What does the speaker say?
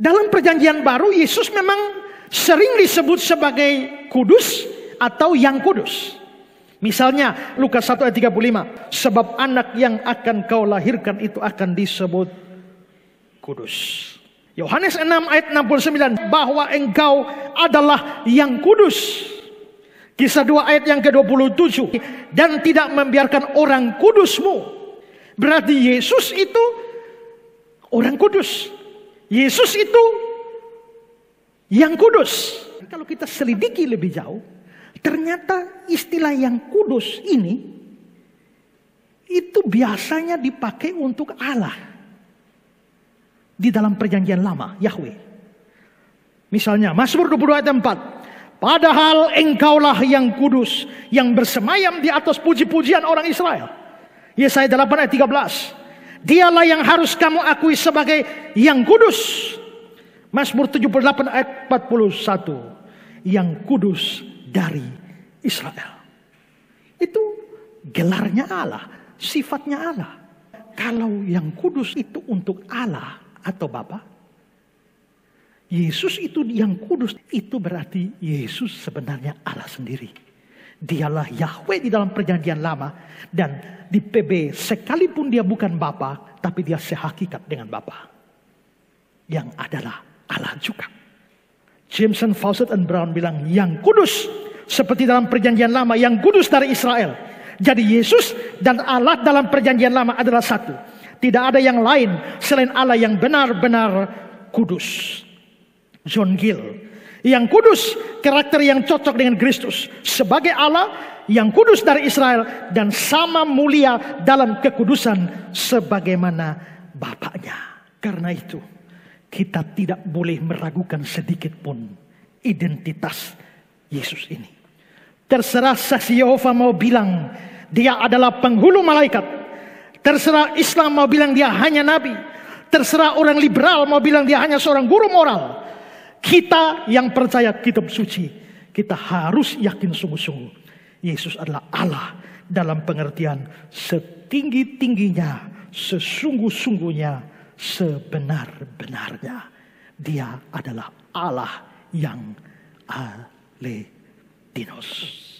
Dalam perjanjian baru Yesus memang sering disebut sebagai kudus atau yang kudus. Misalnya Lukas 1 ayat 35, sebab anak yang akan kau lahirkan itu akan disebut kudus. Yohanes 6 ayat 69 bahwa engkau adalah yang kudus. Kisah 2 ayat yang ke-27 dan tidak membiarkan orang kudusmu. Berarti Yesus itu orang kudus. Yesus itu yang kudus. Kalau kita selidiki lebih jauh, ternyata istilah yang kudus ini itu biasanya dipakai untuk Allah di dalam perjanjian lama Yahweh. Misalnya Mazmur 22 ayat 4. Padahal engkaulah yang kudus yang bersemayam di atas puji-pujian orang Israel. Yesaya 8 ayat 13. Dialah yang harus kamu akui sebagai yang kudus. Mazmur 78 ayat 41. Yang kudus dari Israel. Itu gelarnya Allah, sifatnya Allah. Kalau yang kudus itu untuk Allah atau Bapa, Yesus itu yang kudus itu berarti Yesus sebenarnya Allah sendiri. Dialah Yahweh di dalam perjanjian lama dan di PB sekalipun dia bukan Bapa, tapi dia sehakikat dengan Bapa yang adalah Allah juga. Jameson, Fawcett, and Brown bilang yang kudus seperti dalam perjanjian lama yang kudus dari Israel. Jadi Yesus dan Allah dalam perjanjian lama adalah satu. Tidak ada yang lain selain Allah yang benar-benar kudus. John Gill yang kudus, karakter yang cocok dengan Kristus sebagai Allah yang kudus dari Israel dan sama mulia dalam kekudusan sebagaimana bapaknya. Karena itu, kita tidak boleh meragukan sedikit pun identitas Yesus ini. Terserah saksi Yehova mau bilang dia adalah penghulu malaikat. Terserah Islam mau bilang dia hanya nabi. Terserah orang liberal mau bilang dia hanya seorang guru moral. Kita yang percaya kitab suci, kita harus yakin sungguh-sungguh. Yesus adalah Allah dalam pengertian setinggi-tingginya, sesungguh-sungguhnya, sebenar-benarnya. Dia adalah Allah yang aledinos.